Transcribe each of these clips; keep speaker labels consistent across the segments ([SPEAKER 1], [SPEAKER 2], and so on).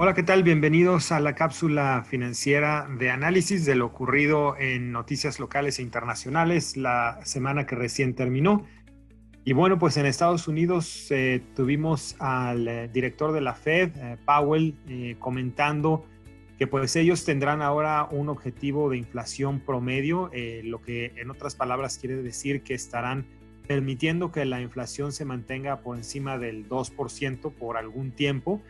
[SPEAKER 1] Hola, ¿qué tal? Bienvenidos a la cápsula financiera de análisis de lo ocurrido en noticias locales e internacionales la semana que recién terminó. Y bueno, pues en Estados Unidos eh, tuvimos al eh, director de la Fed, eh, Powell, comentando que pues ellos tendrán ahora un objetivo de inflación promedio, lo que en otras palabras quiere decir que estarán permitiendo que la inflación se mantenga por encima del 2% por algún tiempo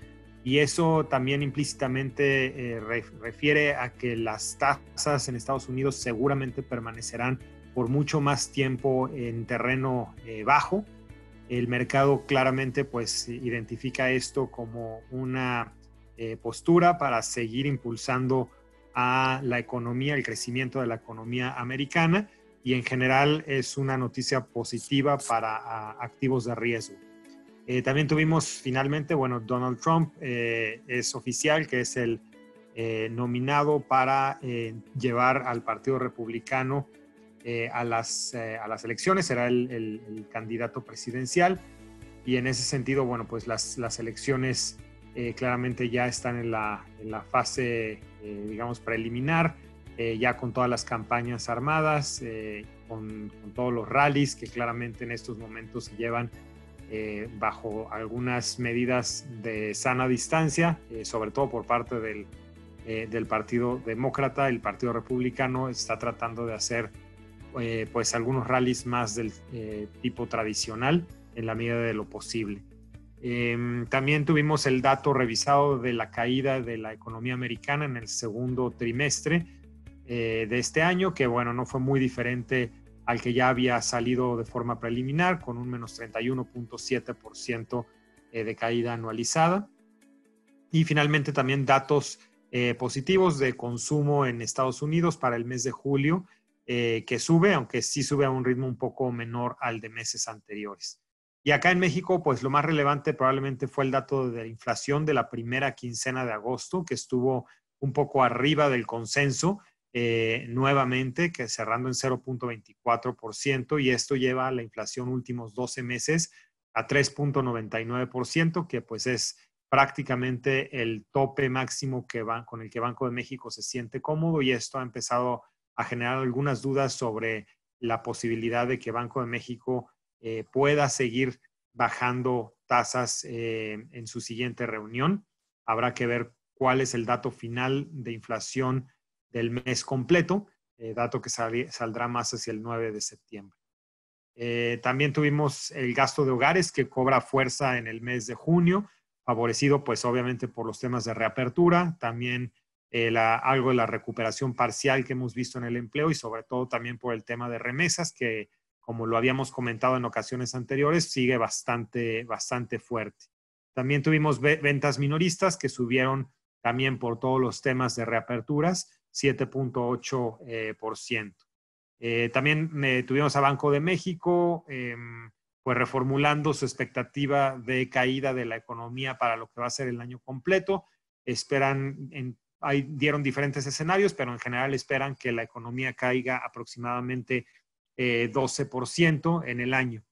[SPEAKER 1] y eso también implícitamente eh, refiere a que las tasas en Estados Unidos seguramente permanecerán por mucho más tiempo en terreno eh, bajo. El mercado claramente pues identifica esto como una eh, postura para seguir impulsando a la economía, el crecimiento de la economía americana y en general es una noticia positiva para activos de riesgo. Eh, también tuvimos finalmente, bueno, Donald Trump eh, es oficial, que es el eh, nominado para llevar al Partido Republicano a, las, a las elecciones, será el, candidato presidencial. Y en ese sentido, bueno, pues las, elecciones claramente ya están en la, fase, digamos, preliminar, ya con todas las campañas armadas, con, con todos los rallies que claramente en estos momentos se llevan eh, bajo algunas medidas de sana distancia, eh, sobre todo por parte del, eh, del, Partido Demócrata. El Partido Republicano está tratando de hacer pues algunos rallies más del tipo tradicional en la medida de lo posible. Em, también tuvimos el dato revisado de la caída de la economía americana en el segundo trimestre de este año, que bueno, no fue muy diferente al que ya había salido de forma preliminar con un menos 31.7% eh, de caída anualizada. Y finalmente también datos eh, positivos de consumo en Estados Unidos para el mes de julio, eh, que sube, aunque sí sube a un ritmo un poco menor al de meses anteriores. Y acá en México, pues lo más relevante probablemente fue el dato de la inflación de la primera quincena de agosto, que estuvo un poco arriba del consenso, eh, nuevamente, que cerrando en 0.24%, y esto lleva la inflación últimos 12 meses a 3.99%, que pues es prácticamente el tope máximo que con el que Banco de México se siente cómodo y esto ha empezado a generar algunas dudas sobre la posibilidad de que Banco de México eh, pueda seguir bajando tasas eh, en su siguiente reunión. Habrá que ver cuál es el dato final de inflación del mes completo, eh, dato que saldrá más hacia el 9 de septiembre. Eh, también tuvimos el gasto de hogares que cobra fuerza en el mes de junio, favorecido pues obviamente por los temas de reapertura, también eh, algo de la recuperación parcial que hemos visto en el empleo y sobre todo también por el tema de remesas que como lo habíamos comentado en ocasiones anteriores, sigue bastante, bastante fuerte. También tuvimos ventas minoristas que subieron también por todos los temas de reaperturas 7.8%. Eh, eh, también eh, tuvimos a Banco de México, em, pues reformulando su expectativa de caída de la economía para lo que va a ser el año completo. Esperan, dieron diferentes escenarios, pero en general esperan que la economía caiga aproximadamente 12% en el año.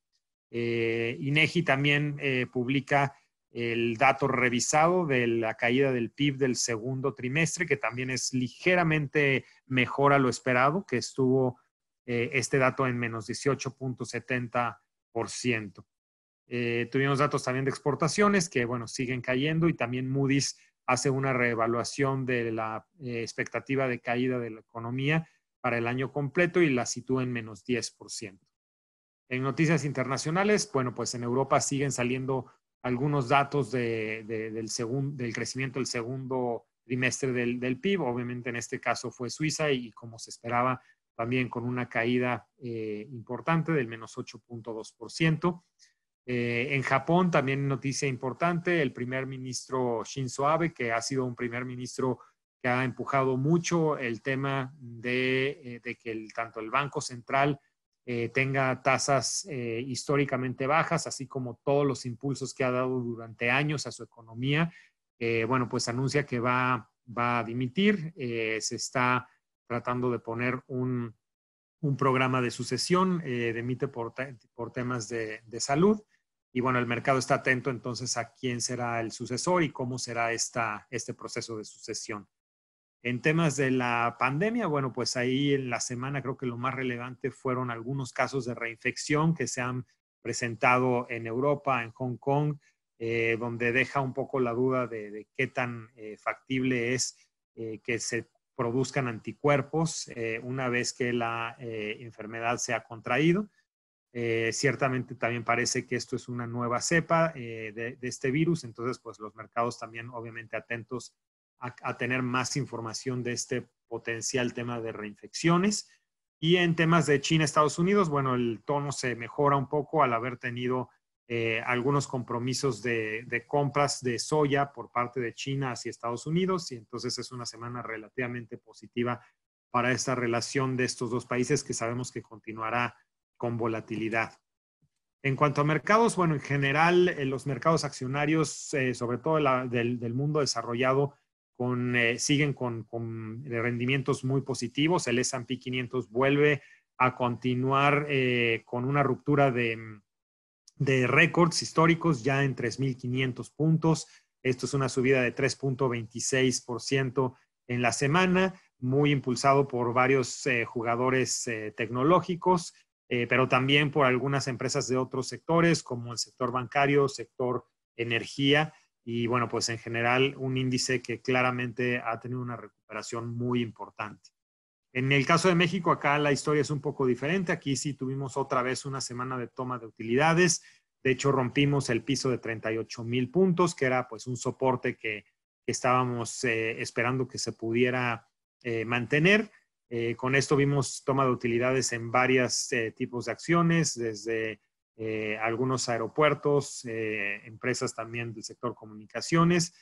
[SPEAKER 1] INEGI también publica el dato revisado de la caída del PIB del segundo trimestre, que también es ligeramente mejor a lo esperado, que estuvo eh, este dato en menos 18.70%. Eh, tuvimos datos también de exportaciones que, bueno, siguen cayendo y también Moody's hace una reevaluación de la eh, expectativa de caída de la economía para el año completo y la sitúa en menos 10%. En noticias internacionales, bueno, pues en Europa siguen saliendo algunos datos del, del crecimiento del segundo trimestre del, PIB. Obviamente en este caso fue Suiza y como se esperaba también con una caída eh, importante del menos 8.2%. Eh, en Japón también noticia importante, el primer ministro Shinzo Abe, que ha sido un primer ministro que ha empujado mucho el tema de, eh, que tanto el Banco Central eh, tenga tasas eh, históricamente bajas, así como todos los impulsos que ha dado durante años a su economía, bueno, pues anuncia que va, a dimitir, eh, se está tratando de poner un, programa de sucesión, demite por, por temas de, salud y bueno, el mercado está atento entonces a quién será el sucesor y cómo será este proceso de sucesión. En temas de la pandemia, bueno, pues ahí en la semana creo que lo más relevante fueron algunos casos de reinfección que se han presentado en Europa, en Hong Kong, eh, donde deja un poco la duda de, qué tan eh, factible es eh, que se produzcan anticuerpos una vez que la enfermedad se ha contraído. ciertamente también parece que esto es una nueva cepa de, este virus, entonces pues los mercados también obviamente atentos a, tener más información de este potencial tema de reinfecciones. Y en temas de China, Estados Unidos, bueno, el tono se mejora un poco al haber tenido eh, algunos compromisos de, compras de soya por parte de China hacia Estados Unidos y entonces es una semana relativamente positiva para esta relación de estos dos países que sabemos que continuará con volatilidad. En cuanto a mercados, bueno, en general eh, los mercados accionarios, eh, sobre todo del mundo desarrollado, eh, siguen con, eh, rendimientos muy positivos. El S&P 500 vuelve a continuar eh, con una ruptura de, récords históricos ya en 3.500 puntos. Esto es una subida de 3.26% en la semana, muy impulsado por varios jugadores tecnológicos, pero también por algunas empresas de otros sectores, como el sector bancario, sector energía y bueno, pues en general un índice que claramente ha tenido una recuperación muy importante. En el caso de México, acá la historia es un poco diferente. Aquí sí tuvimos otra vez una semana de toma de utilidades. De hecho, rompimos el piso de 38 mil puntos, que era pues un soporte que estábamos eh, esperando que se pudiera eh, mantener. Eh, con esto vimos toma de utilidades en varios tipos de acciones, desde eh, algunos aeropuertos, eh, empresas también del sector comunicaciones.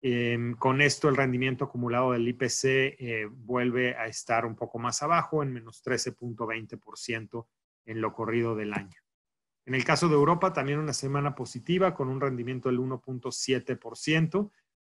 [SPEAKER 1] Em, con esto el rendimiento acumulado del IPC eh, vuelve a estar un poco más abajo, en menos 13.20% en lo corrido del año. En el caso de Europa, también una semana positiva con un rendimiento del 1.7%.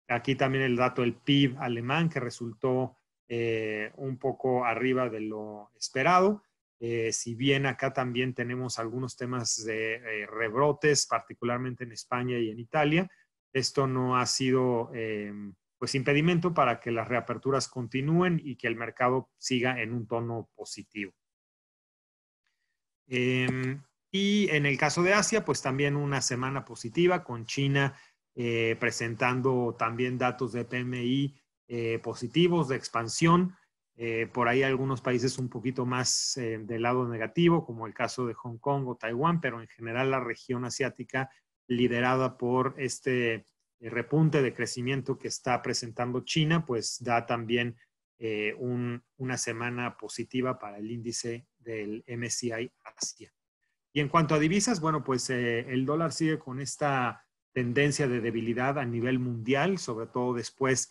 [SPEAKER 1] Aquí también el dato del PIB alemán que resultó un poco arriba de lo esperado. Eh, si bien acá también tenemos algunos temas de eh, rebrotes, particularmente en España y en Italia, esto no ha sido eh, pues, impedimento para que las reaperturas continúen y que el mercado siga en un tono positivo. Em, y en el caso de Asia, pues también una semana positiva con China presentando también datos de PMI positivos de expansión eh, por ahí algunos países un poquito más eh, del lado negativo, como el caso de Hong Kong o Taiwán, pero en general la región asiática liderada por este eh, repunte de crecimiento que está presentando China, pues da también una semana positiva para el índice del MSCI Asia. Y en cuanto a divisas, bueno, pues el dólar sigue con esta tendencia de debilidad a nivel mundial, sobre todo después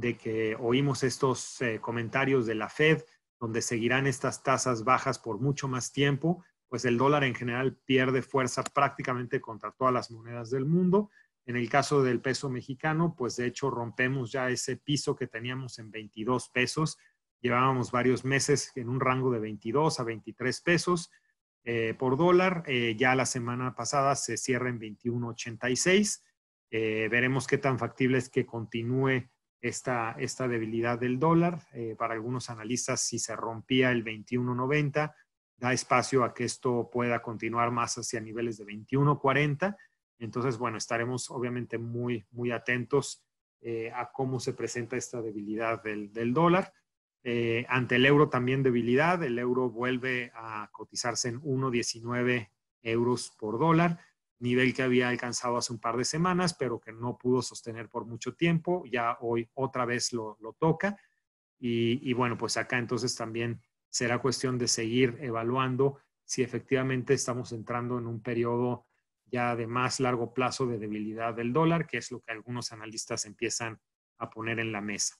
[SPEAKER 1] de que oímos estos eh, comentarios de la Fed, donde seguirán estas tasas bajas por mucho más tiempo, pues el dólar en general pierde fuerza prácticamente contra todas las monedas del mundo. En el caso del peso mexicano, pues de hecho rompemos ya ese piso que teníamos en 22 pesos. Llevábamos varios meses en un rango de 22 a 23 pesos eh, por dólar. Eh, ya la semana pasada se cierra en 21.86. veremos qué tan factible es que continúe esta, debilidad del dólar. Eh, para algunos analistas, si se rompía el 21.90, da espacio a que esto pueda continuar más hacia niveles de 21.40. Entonces, bueno, estaremos obviamente muy, muy atentos eh, a cómo se presenta esta debilidad del, dólar. Eh, ante el euro también debilidad, el euro vuelve a cotizarse en 1.19 euros por dólar nivel que había alcanzado hace un par de semanas, pero que no pudo sostener por mucho tiempo. Ya hoy otra vez lo, toca. Y, y, bueno, pues acá entonces también será cuestión de seguir evaluando si efectivamente estamos entrando en un periodo ya de más largo plazo de debilidad del dólar, que es lo que algunos analistas empiezan a poner en la mesa.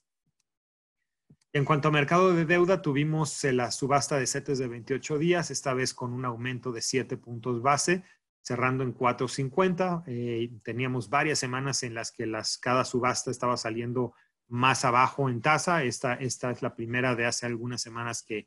[SPEAKER 1] En cuanto a mercado de deuda, tuvimos eh, la subasta de CETES de 28 días, esta vez con un aumento de 7 puntos base, cerrando en 4.50. Eh, teníamos varias semanas en las que las, cada subasta estaba saliendo más abajo en tasa. Esta, esta es la primera de hace algunas semanas que,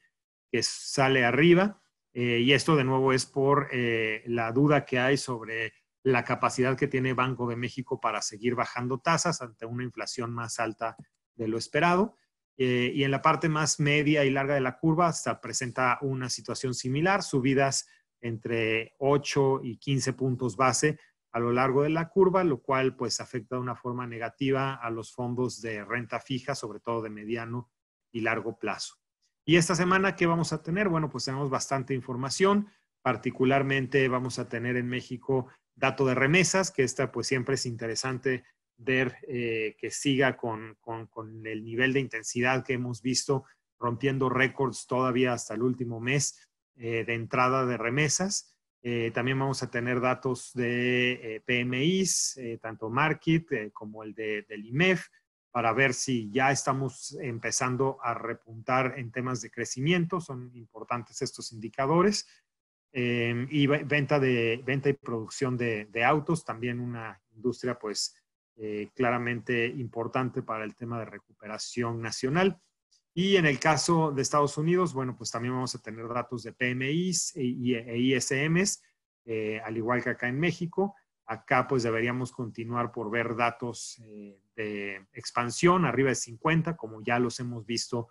[SPEAKER 1] que sale arriba. Eh, y esto de nuevo es por eh, la duda que hay sobre la capacidad que tiene Banco de México para seguir bajando tasas ante una inflación más alta de lo esperado. Eh, y en la parte más media y larga de la curva se presenta una situación similar, subidas entre 8 y 15 puntos base a lo largo de la curva, lo cual pues afecta de una forma negativa a los fondos de renta fija, sobre todo de mediano y largo plazo. Y esta semana, ¿qué vamos a tener? Bueno, pues tenemos bastante información, particularmente vamos a tener en México dato de remesas, que esta pues siempre es interesante ver eh, que siga con, con el nivel de intensidad que hemos visto rompiendo récords todavía hasta el último mes eh, de entrada de remesas. Eh, también vamos a tener datos de eh, PMIs, tanto Market como el del IMEF, para ver si ya estamos empezando a repuntar en temas de crecimiento. Son importantes estos indicadores. Em, y venta, de, venta y producción de, autos, también una industria pues claramente importante para el tema de recuperación nacional. Y en el caso de Estados Unidos, bueno, pues también vamos a tener datos de PMIs e, e ISMs, eh, al igual que acá en México. Acá pues deberíamos continuar por ver datos eh, de expansión arriba de 50, como ya los hemos visto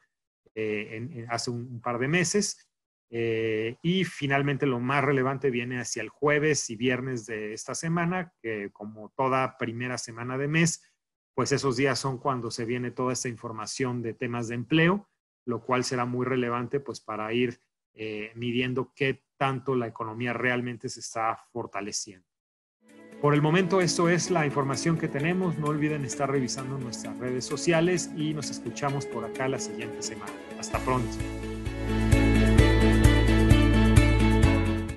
[SPEAKER 1] eh, hace un, par de meses. y finalmente lo más relevante viene hacia el jueves y viernes de esta semana, que como toda primera semana de mes, pues esos días son cuando se viene toda esta información de temas de empleo, lo cual será muy relevante pues para ir eh, midiendo qué tanto la economía realmente se está fortaleciendo. Por el momento esto es la información que tenemos. No olviden estar revisando nuestras redes sociales y nos escuchamos por acá la siguiente semana. Hasta pronto.